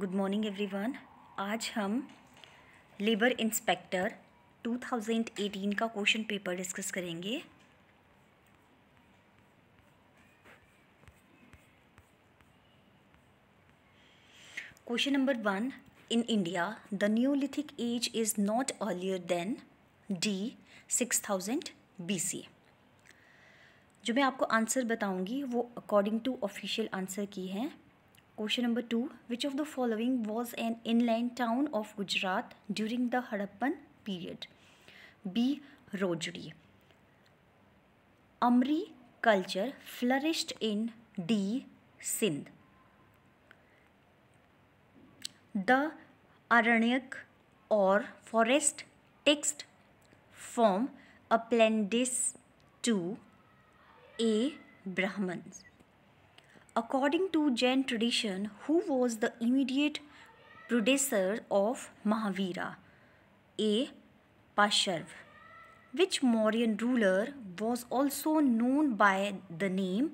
Good morning everyone आज हम labour inspector 2018 का क्वेश्चन पेपर डिस्कस करेंगे question number one in India the Neolithic age is not earlier than D six thousand B C जो मैं आपको answer बताऊंगी वो अकॉर्डिंग टू ऑफिशियल आंसर की है Question number 2. Which of the following was an inland town of Gujarat during the Harappan period? B. Rojri. Amri culture flourished in D. Sindh. The Aranyak or forest text form appendices to A. Brahmans. According to Jain tradition, who was the immediate predecessor of Mahavira? A. Pasharv. Which Mauryan ruler was also known by the name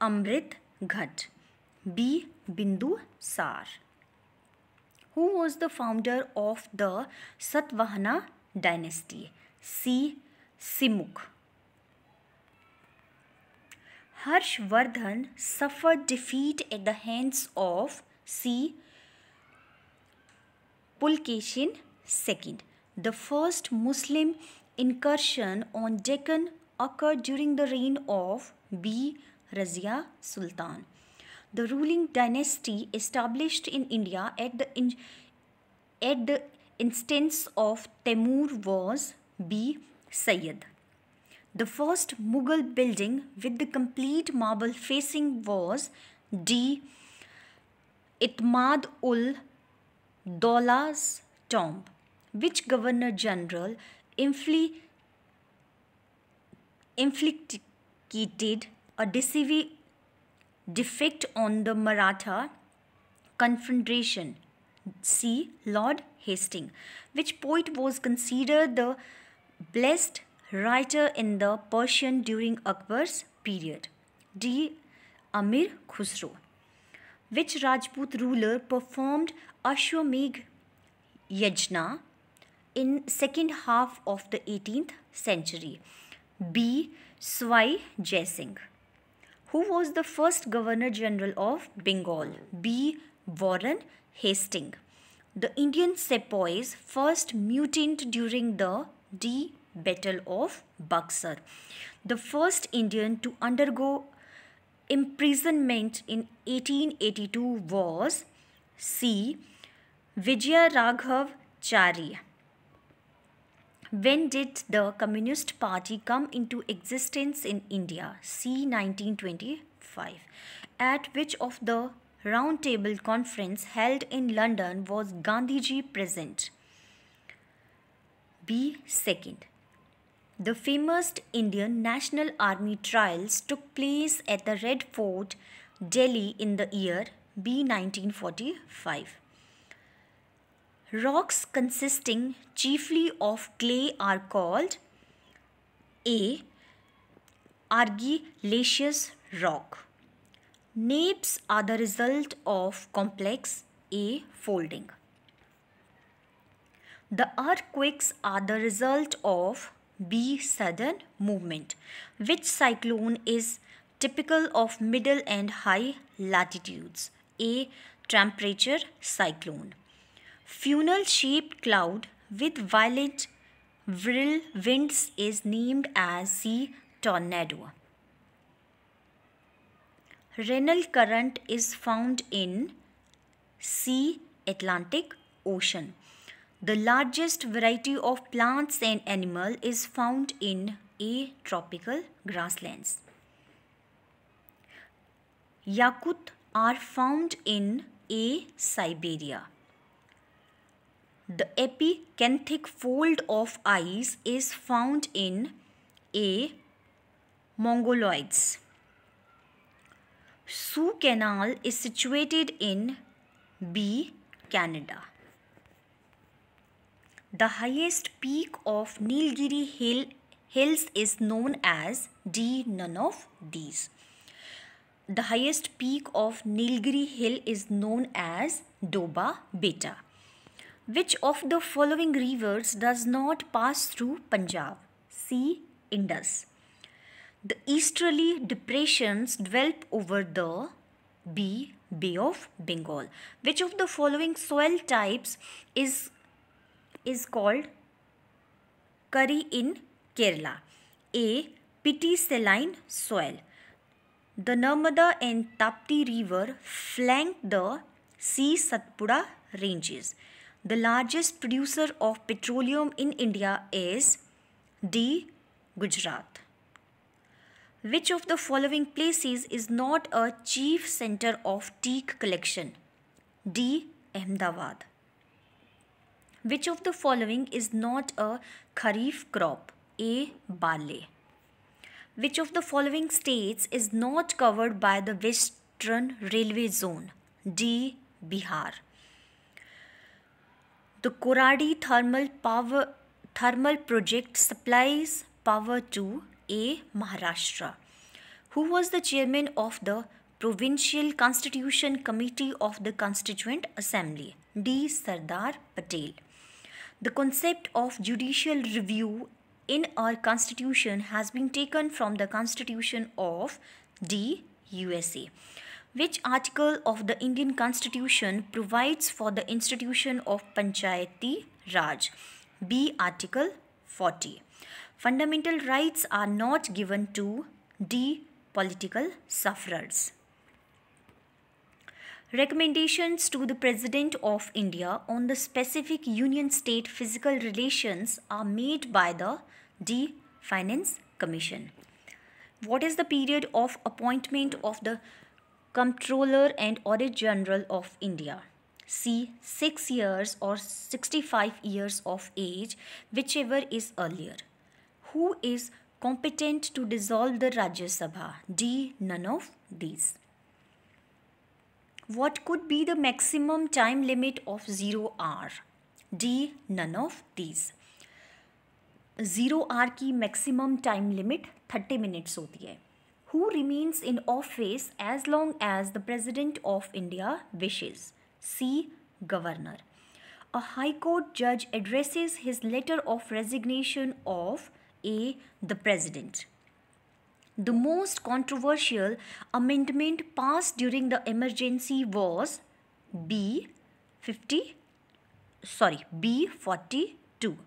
Amrit Ghat? B. Bindu Sar. Who was the founder of the Satvahana dynasty? C. Simukh. Harshvardhan suffered defeat at the hands of C. Pulkeshin II. The first Muslim incursion on Deccan occurred during the reign of B. Razia Sultan. The ruling dynasty established in India at the, in, at the instance of Temur was B. Sayyid. The first Mughal building with the complete marble facing was D. Itmad ul Dolas tomb, which Governor General infli inflicted a decisive defect on the Maratha Confederation. C. Lord Hastings, which poet was considered the blessed writer in the Persian during Akbar's period. D. Amir Khusro. Which Rajput ruler performed Ashwamedh Yajna in second half of the 18th century? B. Swai Jaisingh. Who was the first Governor General of Bengal? B. Warren Hastings. The Indian sepoys first mutinied during the D. Battle of Buxar. The first Indian to undergo imprisonment in 1882 was C. Vijaya Raghav Chari. When did the Communist Party come into existence in India? C. 1925. At which of the round table conference held in London was Gandhiji present? B. Second. The famous Indian National Army trials took place at the Red Fort, Delhi in the year B 1945. Rocks consisting chiefly of clay are called A. Argillaceous rock. Napes are the result of complex A folding. The earthquakes are the result of B. Southern movement. Which cyclone is typical of middle and high latitudes? A. Temperature cyclone. Funnel shaped cloud with violent vril winds is named as C. tornado. Renal current is found in C. Atlantic Ocean. The largest variety of plants and animal is found in A. Tropical grasslands. Yakut are found in A. Siberia. The epicanthic fold of eyes is found in A. Mongoloids. Sioux Canal is situated in B. Canada. The highest peak of Nilgiri Hill hills is known as D none of these. The highest peak of Nilgiri Hill is known as Doba Beta. Which of the following rivers does not pass through Punjab? C. Indus. The easterly depressions develop over the B. Bay of Bengal. Which of the following soil types is is called curry in Kerala. A. piti saline soil. The Narmada and Tapti river flank the sea Satpura ranges. The largest producer of petroleum in India is D. Gujarat. Which of the following places is not a chief center of teak collection? D. Ahmedabad. Which of the following is not a kharif crop? A. Barley. Which of the following states is not covered by the Western Railway Zone? D. Bihar. The Koradi thermal power thermal project supplies power to A. Maharashtra. Who was the chairman of the Provincial Constitution Committee of the Constituent Assembly? D. Sardar Patel. The concept of judicial review in our constitution has been taken from the constitution of the USA. Which article of the Indian constitution provides for the institution of Panchayati Raj? B. Article 40. Fundamental rights are not given to D. Political sufferers. Recommendations to the President of India on the specific Union State physical relations are made by the D. Finance Commission. What is the period of appointment of the Comptroller and Audit General of India? C. 6 years or 65 years of age, whichever is earlier. Who is competent to dissolve the Rajya Sabha? D. None of these. What could be the maximum time limit of 0R? D. None of these. 0R maximum time limit 30 minutes hoti hai. Who remains in office as long as the President of India wishes? C. Governor. A High Court judge addresses his letter of resignation of A. The President. The most controversial amendment passed during the emergency was B 50 sorry B 42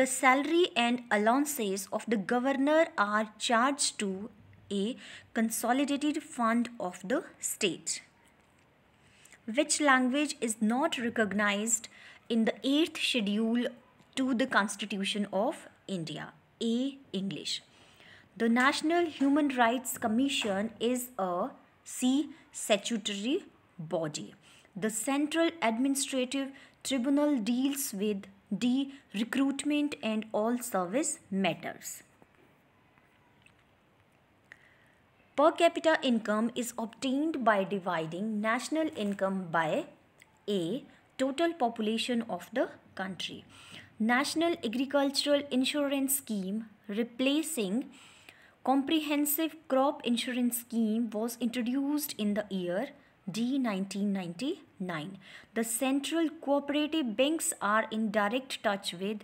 the salary and allowances of the governor are charged to a consolidated fund of the state which language is not recognized in the 8th schedule to the constitution of india a english the National Human Rights Commission is a C statutory body. The Central Administrative Tribunal deals with D recruitment and all service matters. Per capita income is obtained by dividing national income by A total population of the country. National Agricultural Insurance Scheme replacing comprehensive crop insurance scheme was introduced in the year D 1999. The central cooperative banks are in direct touch with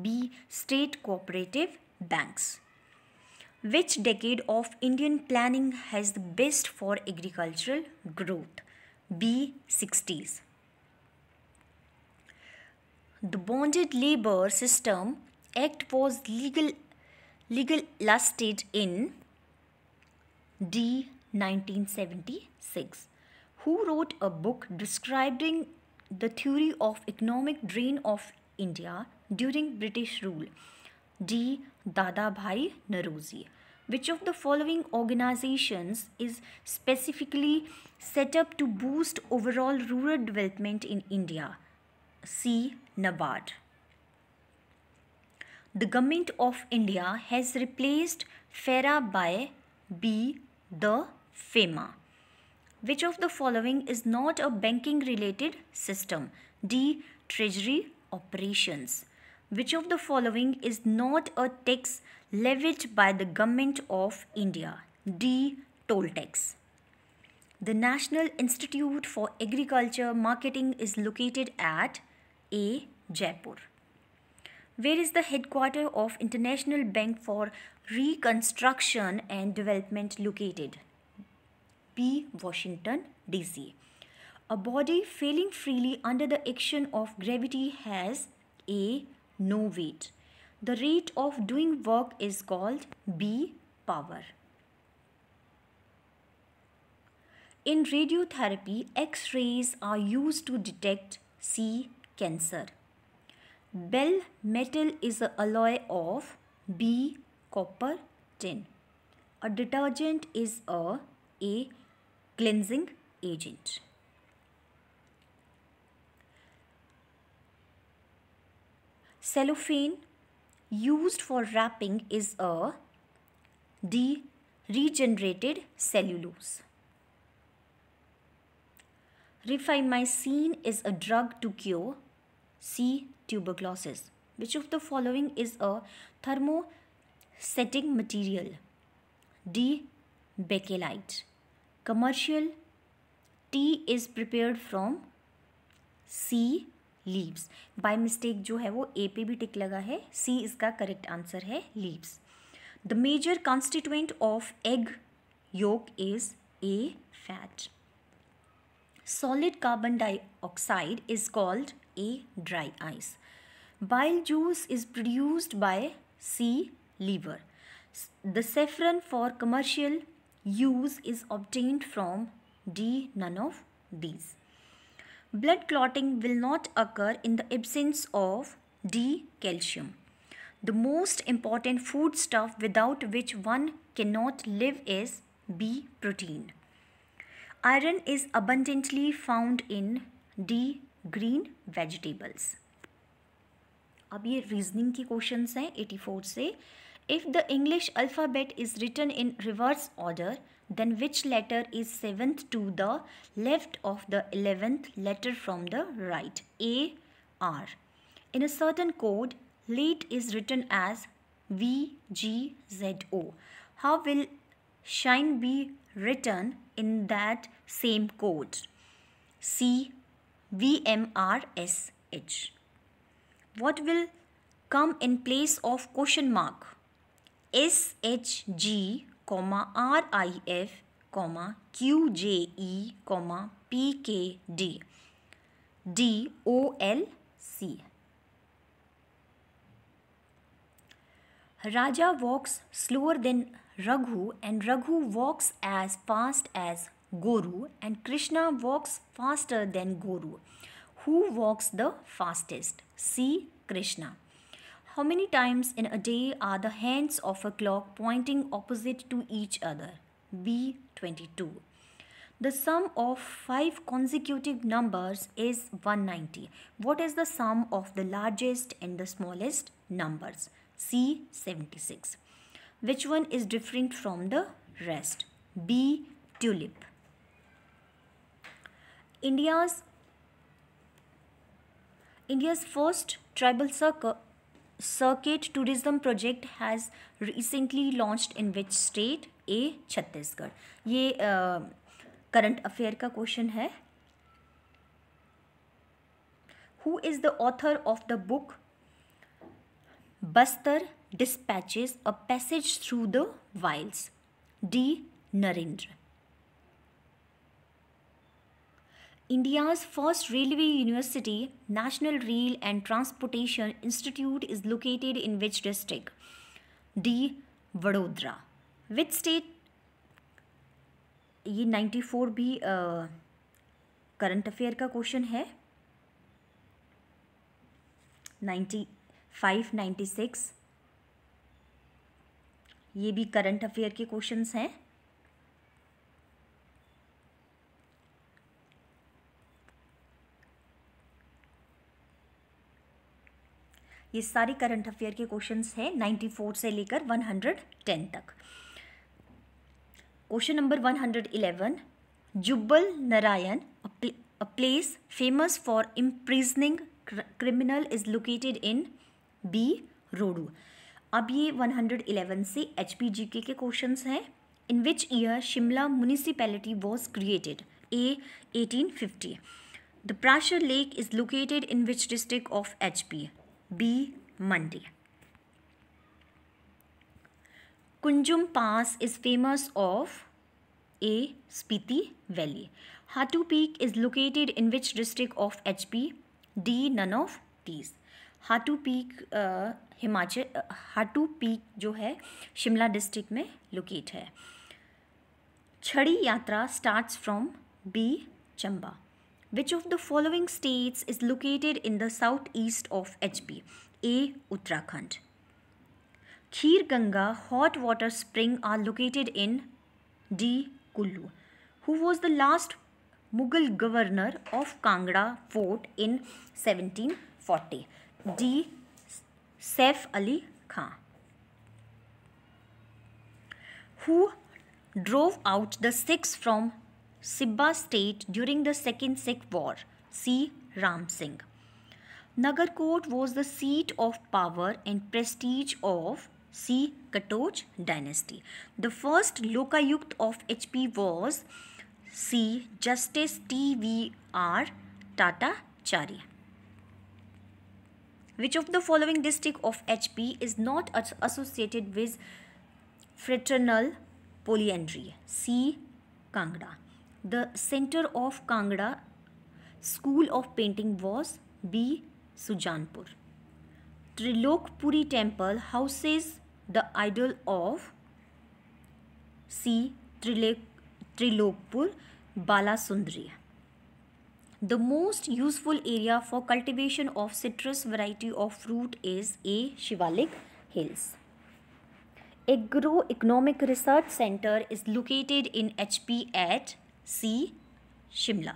B state cooperative banks. Which decade of Indian planning has the best for agricultural growth? B 60s. The bonded labor system act was legal legal lasted in D 1976 who wrote a book describing the theory of economic drain of India during British rule D Dadabhai Narozi which of the following organizations is specifically set up to boost overall rural development in India C NABARD the Government of India has replaced FERA by B. The FEMA. Which of the following is not a banking related system? D. Treasury operations. Which of the following is not a tax levied by the Government of India? D. Toll tax. The National Institute for Agriculture Marketing is located at A. Jaipur where is the headquarter of International Bank for Reconstruction and Development located? B. Washington, D.C. A body falling freely under the action of gravity has A. No weight. The rate of doing work is called B. Power. In radiotherapy, X-rays are used to detect C. Cancer. Bell metal is a alloy of B, copper, tin. A detergent is a A cleansing agent. Cellophane used for wrapping is a D regenerated cellulose. Rifamycin is a drug to cure C tuberculosis. Which of the following is a thermosetting material? D. Bakelite. Commercial tea is prepared from C leaves by mistake जो है वो ए पे भी टिक लगा है सी इसका correct answer hai leaves the major constituent of egg yolk is a fat solid carbon dioxide is called a dry ice Bile juice is produced by sea liver. The saffron for commercial use is obtained from D. None of these. Blood clotting will not occur in the absence of D. Calcium. The most important foodstuff without which one cannot live is B. Protein. Iron is abundantly found in D. Green vegetables. अब ये reasoning की question हैं eighty four से if the English alphabet is written in reverse order then which letter is seventh to the left of the eleventh letter from the right A R in a certain code light is written as V G Z O how will shine be written in that same code C V M R S H what will come in place of question mark? SHG, RIF, QJE, comma P K D, D O L C. Raja walks slower than Raghu and Raghu walks as fast as Guru, and Krishna walks faster than Guru. Who walks the fastest? See Krishna. How many times in a day are the hands of a clock pointing opposite to each other? B. 22. The sum of 5 consecutive numbers is 190. What is the sum of the largest and the smallest numbers? C. 76. Which one is different from the rest? B. Tulip. India's India's first tribal circuit circuit tourism project has recently launched in which state a Chhattisgarh. ये uh, current affair का question है Who is the author of the book Bastar dispatches a passage through the wilds. D. Narendra. India's first railway university, National Rail and Transportation Institute, is located in which district? D. Vadodara. Which state? ये 94 भी current affair का question है 95, 96 ये भी current affair के questions हैं ये सारे करंट अफेयर के क्वेश्चंस हैं 94 से लेकर 110 तक question number 111 Jubbal Narayan a place famous for imprisoning criminal is located in B Rohru अब ये 111 से एच पी जी के के क्वेश्चन हैं in which year Shimla municipality was created A 1850 the Prashar lake is located in which district of H P B Mandi Kunzum pass is famous of A Spiti valley Hatu peak is located in which district of H P D none of these Hatu peak Himachal Hatu peak जो है Shimla district में locate है Chhari Yatra starts from B Chamba Which of the following states is located in the southeast of HP? A. Uttarakhand. Khirganga Ganga hot water spring are located in D. Kullu. Who was the last Mughal governor of Kangra fort in 1740? D. Saif Ali Khan. Who drove out the Sikhs from Sibba state during the Second Sikh War. See Ram Singh. Nagarkot was the seat of power and prestige of C. Katoch dynasty. The first Lokayukt of HP was C. Justice T.V.R. Tata Charya. Which of the following district of HP is not associated with fraternal polyandry? C. Kangra. The center of Kangra School of Painting was B. Sujanpur. Trilokpuri temple houses the idol of C. Trilok Trilokpur Balasundri. The most useful area for cultivation of citrus variety of fruit is A. Shivalik Hills. Agro Economic Research Center is located in HP at C. Shimla.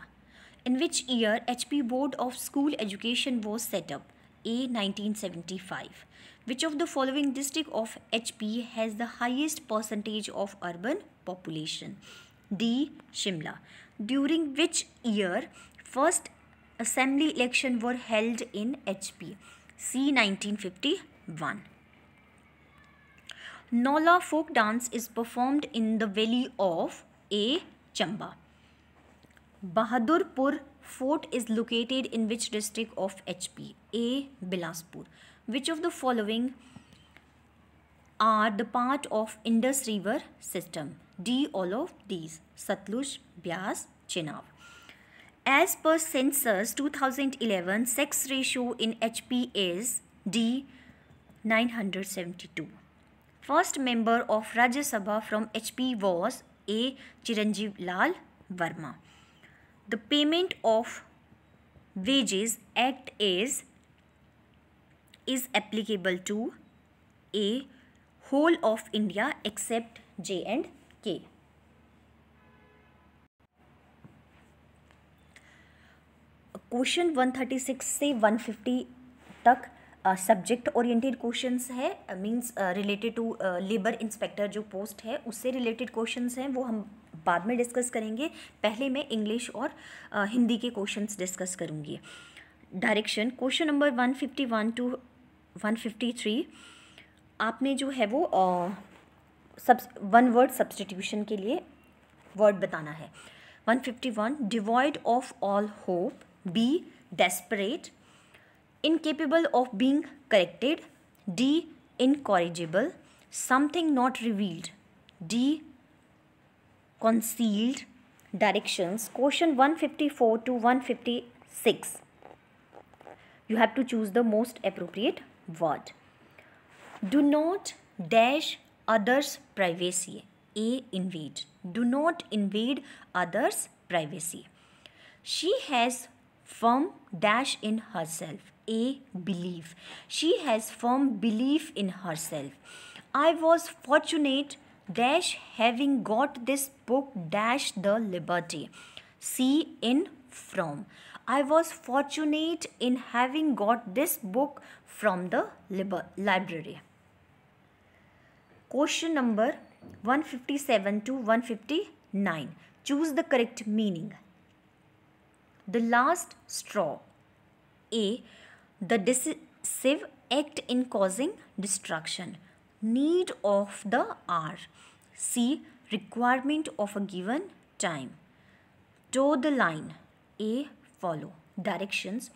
In which year HP Board of School Education was set up? A. 1975. Which of the following district of HP has the highest percentage of urban population? D. Shimla. During which year first assembly election were held in HP? C. 1951. Nola folk dance is performed in the valley of A. Chamba. Bahadurpur fort is located in which district of HP? A. Bilaspur. Which of the following are the part of Indus river system? D. All of these. Satluj, Bias, Chenab. As per census 2011, sex ratio in HP is D. 972. First member of Rajya Sabha from HP was a Chiranjeev Lal Verma the payment of wages act is is applicable to a whole of India except J and K question 136 से 150 तक subject oriented questions है means related to labour inspector जो post है उससे related questions हैं वो हम बाद में डिस्कस करेंगे पहले मैं इंग्लिश और uh, हिंदी के क्वेश्चंस डिस्कस करूँगी direction question number one fifty one two one fifty three आपने जो है वो सब वन वर्ड सब्सटीट्यूशन के लिए वर्ड बताना है one fifty one devoid of all hope B desperate incapable of being corrected d incorrigible something not revealed d concealed directions question 154 to 156 you have to choose the most appropriate word do not dash others privacy a invade do not invade others privacy she has firm dash in herself a belief. She has firm belief in herself. I was fortunate dash having got this book dash the liberty. See in from. I was fortunate in having got this book from the library. Question number 157 to 159. Choose the correct meaning. The last straw. A. The decisive act in causing destruction need of the hour C requirement of a given time toe the line a follow directions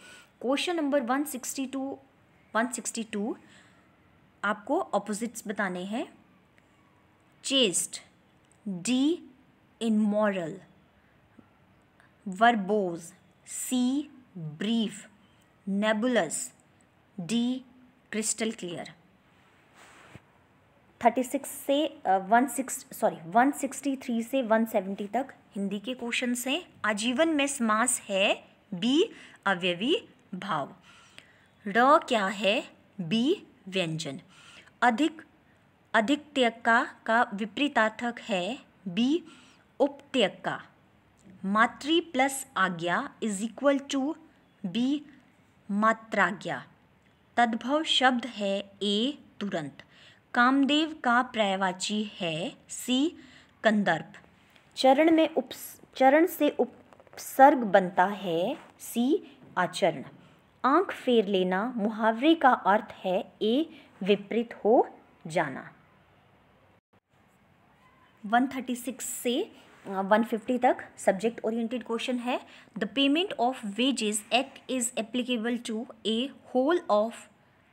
question number one sixty two one sixty two आपको opposites बताने हैं chaste D immoral verbose C brief nebulous D crystal clear thirty six से one six sorry one sixty three से one seventy तक हिंदी के question हैं आजीवन में समास है बी अव्यवी भाव र क्या है बी व्यंजन अधिक अधिकत्यका का विपरीतार्थक है बी उपत्यक्का मातृ प्लस आज्ञा इज इक्वल टू बी मात्राज्ञा तद्भव शब्द है ए तुरंत कामदेव का प्रयवाची है सी कंदर्प चरण में उप चरण से उपसर्ग बनता है सी आचरण आंख फेर लेना मुहावरे का अर्थ है ए विपरीत हो जाना 136 से वन फिफ्टी तक सब्जेक्ट ओरिएंटेड क्वेश्चन है the payment of wages act is applicable to a whole of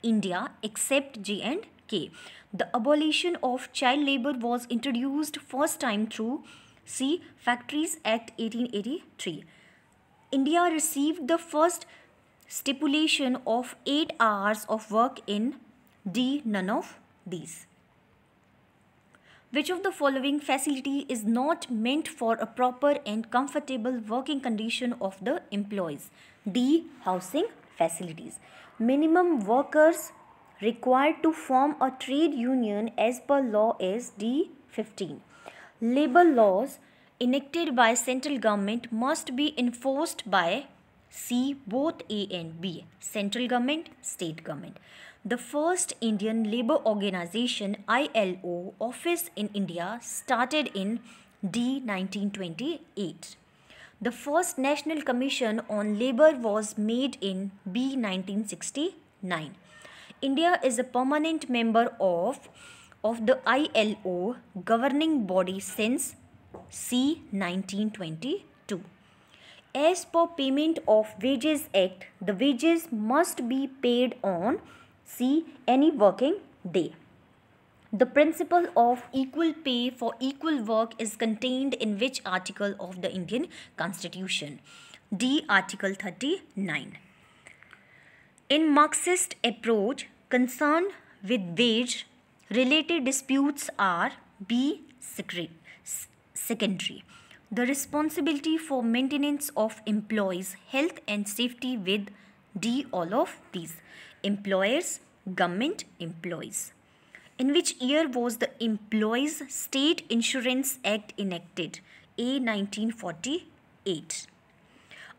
India except J and K the abolition of child labour was introduced first time through C factories act eighteen eighty three India receive the first stipulation of eight hours of work in D none of these Which of the following facility is not meant for a proper and comfortable working condition of the employees? D. Housing facilities. Minimum workers required to form a trade union as per law is D. 15. Labor laws enacted by central government must be enforced by C. Both A and B. Central government, state government the first Indian Labour Organization ILO office in India started in D 1928. The first National Commission on Labour was made in B 1969. India is a permanent member of of the ILO governing body since C 1922. As per Payment of Wages Act, the wages must be paid on See any working day. The principle of equal pay for equal work is contained in which article of the Indian Constitution? D. Article 39. In Marxist approach, concern with wage related disputes are B. Secondary. The responsibility for maintenance of employees' health and safety with D. All of these. employers, government employees. In which year was the Employees State Insurance Act enacted? A 1948.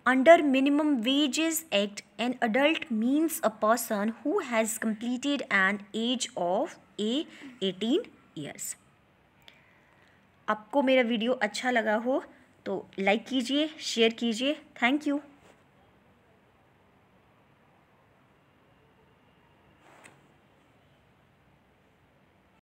Under Minimum Wages Act, an adult means a person who has completed an age of A 18 years. आपको मेरा video अच्छा लगा हो तो like कीजिए share कीजिए thank you